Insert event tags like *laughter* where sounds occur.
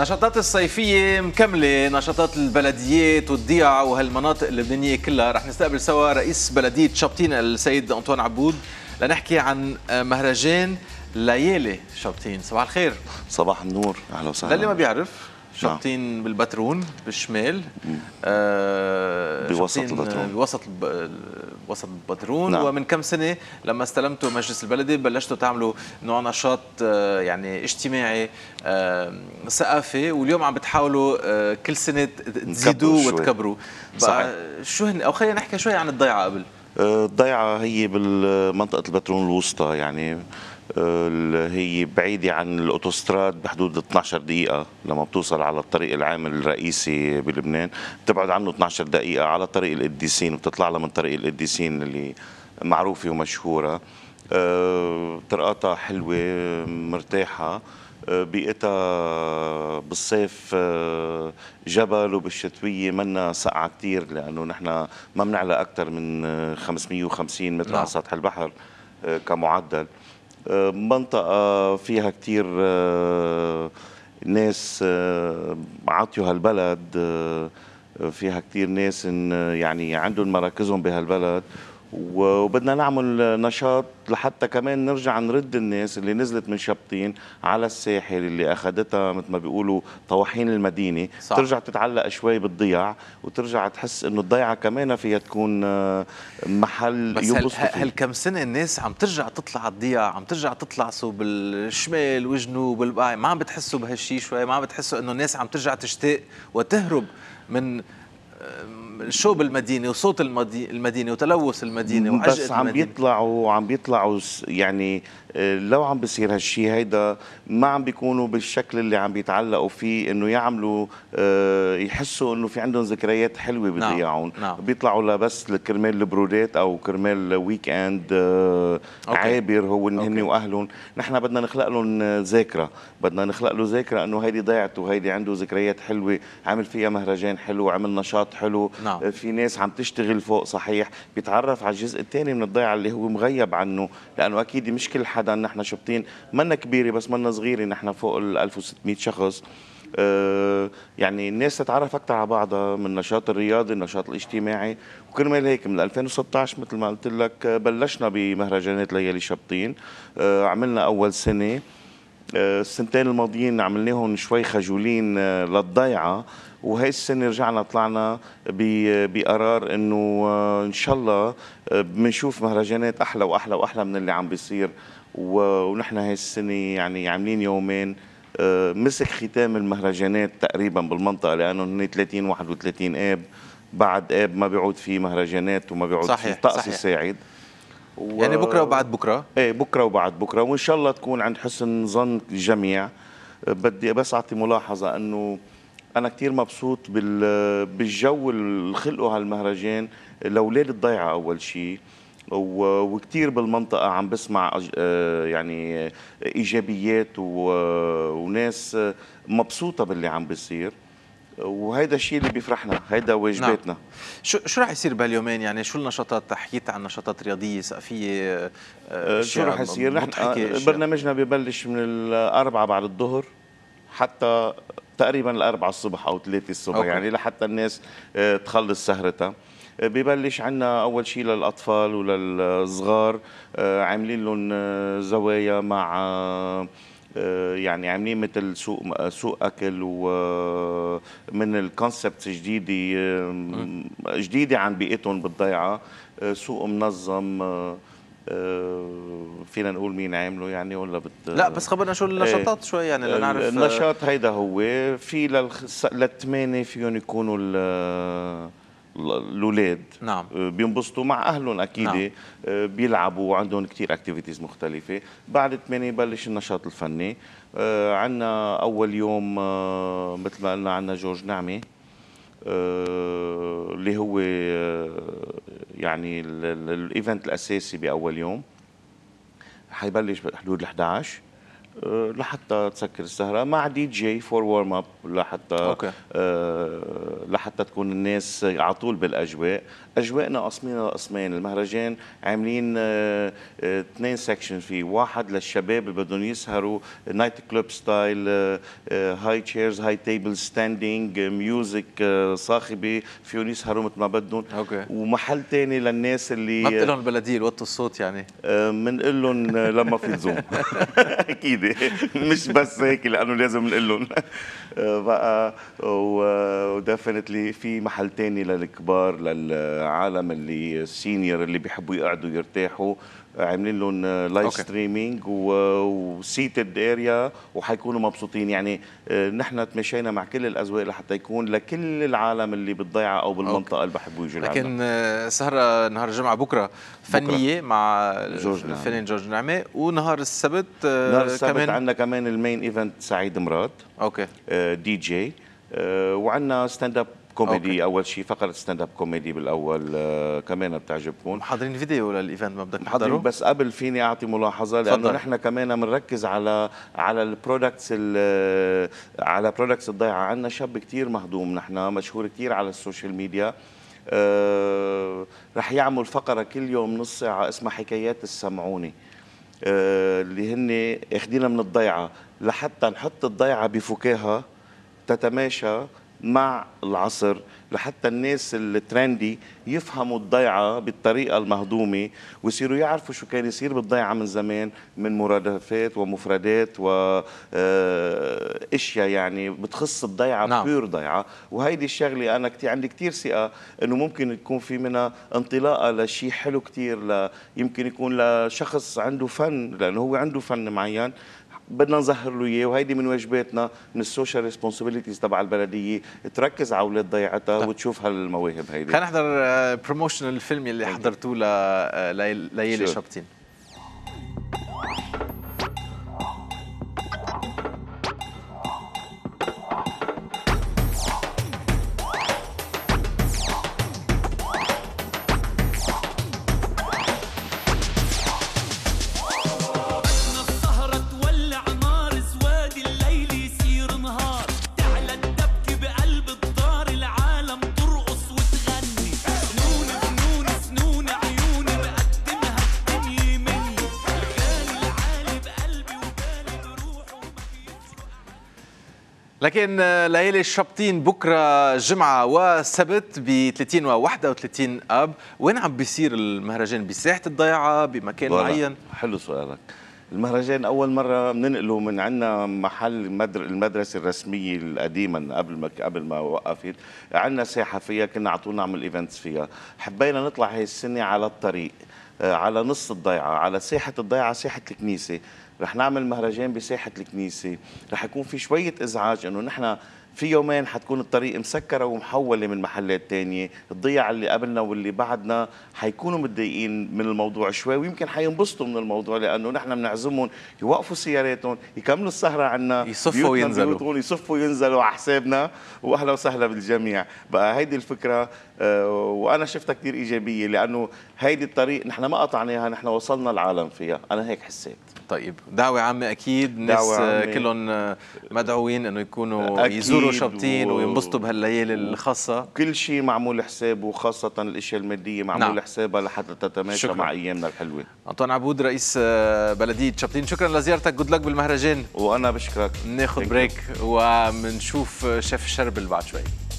نشاطات الصيفية مكملة نشاطات البلديات والضيعة وهالمناطق اللبنانية كلها رح نستقبل سوا رئيس بلدية شابتين السيد أنطوان عبود لنحكي عن مهرجان ليالي شابتين صباح الخير صباح النور أهلا وسهلا للي ما بيعرف شابطين نعم. بالباترون بالشمال آه، بوسط الباترون بوسط وسط الباترون نعم. ومن كم سنه لما استلمتوا مجلس البلدي بلشتوا تعملوا نوع نشاط آه، يعني اجتماعي ثقافي واليوم عم بتحاولوا آه، كل سنه تزيدوه وتكبروا شو هن او خلينا نحكي شوي عن الضيعه قبل الضيعه هي بالمنطقه الباترون الوسطى يعني هي بعيدة عن الأوتوستراد بحدود 12 دقيقة لما بتوصل على الطريق العام الرئيسي بلبنان بتبعد عنه 12 دقيقة على طريق القديسين بتطلع لها من طريق القديسين اللي معروفة ومشهورة آه، طرقاتها حلوة مرتاحة آه، بيئتها بالصيف آه، جبل وبالشتوية منا سقعة كتير لأنه نحن ما بنعلى أكثر من 550 متر نعم. على سطح البحر كمعدل منطقة فيها كتير آه، ناس آه، عطيوا هالبلد آه، فيها كتير ناس يعني عندهم مراكزهم بهالبلد وبدنا نعمل نشاط لحتى كمان نرجع نرد الناس اللي نزلت من شبطين على الساحل اللي اخذتها مثل ما بيقولوا طواحين المدينه صح. ترجع تتعلق شوي بالضياع وترجع تحس انه الضيعه كمان فيها تكون آه، محل بس هل, هل كم سنه الناس عم ترجع تطلع الضياع عم ترجع تطلع صوب الشمال وجنوب آه، ما عم بتحسوا بهالشي شوي ما عم بتحسوا انه الناس عم ترجع تشتاق وتهرب من الشوب المدينة وصوت المدينه وتلوث المدينه وعجقة بس عم المدينة. بيطلعوا عم بيطلعوا يعني آه، لو عم بيصير هالشيء هيدا ما عم بيكونوا بالشكل اللي عم بيتعلقوا فيه انه يعملوا آه، يحسوا انه في عندهم ذكريات حلوه بضياعهم نعم. نعم. بيطلعوا لبس كرمال البرودات او كرمال ويك اند آه، عابر هو هن واهلهم نحن بدنا نخلق لهم ذاكره بدنا نخلق له ذاكره انه هيدي ضيعته هيدي عنده ذكريات حلوه عمل فيها مهرجان حلو عمل نشاط نشاط حلو نعم. آه، في ناس عم تشتغل فوق صحيح بيتعرف على الجزء الثاني من الضيعه اللي هو مغيب عنه لانه اكيد مش كل حدا نحن شبطين منا كبيره بس منا صغيره نحن فوق ال 1600 شخص آه، يعني الناس تتعرف اكثر على بعضها من النشاط الرياضي النشاط الاجتماعي وكرمال هيك من 2016 مثل ما قلت لك آه، بلشنا بمهرجانات ليالي شبطين عملنا اول سنه السنتين الماضيين عملناهم شوي خجولين آه، للضيعه وهي السنه رجعنا طلعنا بقرار انه آه، ان شاء الله آه، بنشوف مهرجانات احلى واحلى واحلى من اللي عم بيصير ونحن هاي السنه يعني عاملين يومين مسك ختام المهرجانات تقريبا بالمنطقه لانه هن 30 31 اب بعد اب ما بيعود في مهرجانات وما بيعود في طقس صحيح. الساعد و... يعني بكره وبعد بكره ايه بكره وبعد بكره وان شاء الله تكون عند حسن ظن الجميع أه، بدي بس اعطي ملاحظه انه انا كثير مبسوط بال... بالجو اللي خلقه هالمهرجان لأولاد الضيعه اول شيء و... وكثير بالمنطقه عم بسمع أج... أه، يعني ايجابيات و... وناس مبسوطه باللي عم بيصير وهيدا الشيء اللي بيفرحنا هيدا واجباتنا نعم. شو شو راح يصير بهاليومين يعني شو النشاطات حكيت عن نشاطات رياضيه ثقافيه أه، شو راح يصير نحن أه، برنامجنا ببلش من الاربعه بعد الظهر حتى تقريبا الاربعه الصبح او ثلاثه الصبح أوكي. يعني لحتى الناس أه، تخلص سهرتها ببلش عنا اول شيء للاطفال وللصغار عاملين لهم زوايا مع آه، يعني عاملين مثل سوق آه، سوق اكل ومن آه، الكونسبت جديده جديده عن بيئتهم بالضيعه سوق منظم فينا نقول مين عامله يعني ولا بت لا بس خبرنا شو إيه. النشاطات شوي يعني لنعرف النشاط هيدا هو في للثمانيه فيهم يكونوا الاولاد نعم أه، بينبسطوا مع اهلهم اكيد نعم. أه، بيلعبوا عندهم كثير اكتيفيتيز مختلفه بعد 8 بلش النشاط الفني أه، عندنا اول يوم مثل ما قلنا عندنا جورج نعمه اللي هو يعني الايفنت الاساسي باول يوم حيبلش بحدود ال 11 آه، لحتى تسكر السهره مع دي جي فور ورم اب لحتى أوكي. آه، لحتى تكون الناس على طول بالاجواء اجواءنا قسمين قسمين المهرجان عاملين آه، اثنين سكشن فيه واحد للشباب اللي بدهم يسهروا نايت كلوب ستايل هاي تشيرز هاي تيبل ستاندينج ميوزك صاخبه فيهم يسهروا مثل ما بدهم ومحل ثاني للناس اللي ما بتقول لهم البلديه يوطوا الصوت يعني بنقول لهم لما في زوم *laughs* اكيد جديدة مش بس هيك لانه لازم نقول لهم *laughs* بقى ودفنتلي في محل تاني للكبار للعالم اللي السينير اللي بيحبوا يقعدوا يرتاحوا عاملين لهم لايف ستريمينج وسيتد اريا وحيكونوا مبسوطين يعني آه, نحن تمشينا مع كل الاذواق لحتى يكون لكل العالم اللي بالضيعه او بالمنطقه أوكي. اللي بحبوا يجوا لكن آه, سهره نهار الجمعه بكره فنيه بكرة. مع جورج الفنان جورج نعمه ونهار السبت آه, نهار السبت كمان عندنا كمان المين ايفنت سعيد مراد اوكي دي جي وعندنا ستاند اب كوميدي أوكي. اول شيء فقره ستاند اب كوميدي بالاول آه كمان بتعجبكم محضرين فيديو للايفنت ما بدك تحضروا بس قبل فيني اعطي ملاحظه لانه نحن كمان بنركز على على البرودكتس آه، على برودكتس الضيعه عندنا شاب كثير مهضوم نحن مشهور كثير على السوشيال ميديا آه رح يعمل فقره كل يوم نص ساعه اسمها حكايات السمعوني آه اللي هن اخذينها من الضيعه لحتى نحط الضيعه بفكاهه تتماشى مع العصر لحتى الناس الترندي يفهموا الضيعة بالطريقة المهضومة ويصيروا يعرفوا شو كان يصير بالضيعة من زمان من مرادفات ومفردات واشياء آه، يعني بتخص الضيعة نعم. بيور ضيعة وهيدي الشغلة أنا كتير عندي كتير ثقة إنه ممكن يكون في منها انطلاقة لشيء حلو كتير يمكن يكون لشخص عنده فن لأنه هو عنده فن معين بدنا نظهر له اياه وهيدي من واجباتنا من السوشيال ريسبونسبيلتيز تبع البلديه تركز على اولاد ضيعتها طيب. وتشوف هالمواهب هيدي خلينا نحضر بروموشنال آه، الفيلم اللي حضرتوه آه، ليالي شابتين لكن ليالي الشابطين بكره جمعه وسبت ب 30 و 31 اب وين عم بيصير المهرجان بساحه الضيعه بمكان معين حلو سؤالك المهرجان اول مره بننقله من عندنا محل المدرسه الرسميه القديمه قبل ما قبل ما وقفت عندنا ساحه فيها كنا على طول نعمل ايفنتس فيها حبينا نطلع هي السنه على الطريق آه، على نص الضيعه على ساحه الضيعه ساحه الكنيسه رح نعمل مهرجان بساحه الكنيسه رح يكون في شويه ازعاج انه نحن في يومين حتكون الطريق مسكره ومحوله من محلات تانية الضيع اللي قبلنا واللي بعدنا حيكونوا متضايقين من الموضوع شوي ويمكن حينبسطوا من الموضوع لانه نحن بنعزمهم يوقفوا سياراتهم يكملوا السهره عنا يصفوا وينزلوا يصفوا وينزلوا على حسابنا واهلا وسهلا بالجميع بقى هيدي الفكره آه، وانا شفتها كثير ايجابيه لانه هيدي الطريق نحن ما قطعناها نحن وصلنا العالم فيها انا هيك حسيت طيب دعوة عامة أكيد ناس كلهم مدعوين إنه يكونوا يزوروا شبطين و... وينبسطوا بهالليالي الخاصة كل شيء معمول حسابه وخاصة الأشياء المادية معمول نعم. حسابها لحتى تتماشى مع أيامنا الحلوة أنطون عبود رئيس آه، بلدية شبطين شكرا لزيارتك جود لك بالمهرجان وأنا بشكرك ناخذ بريك وبنشوف شيف الشربل بعد شوي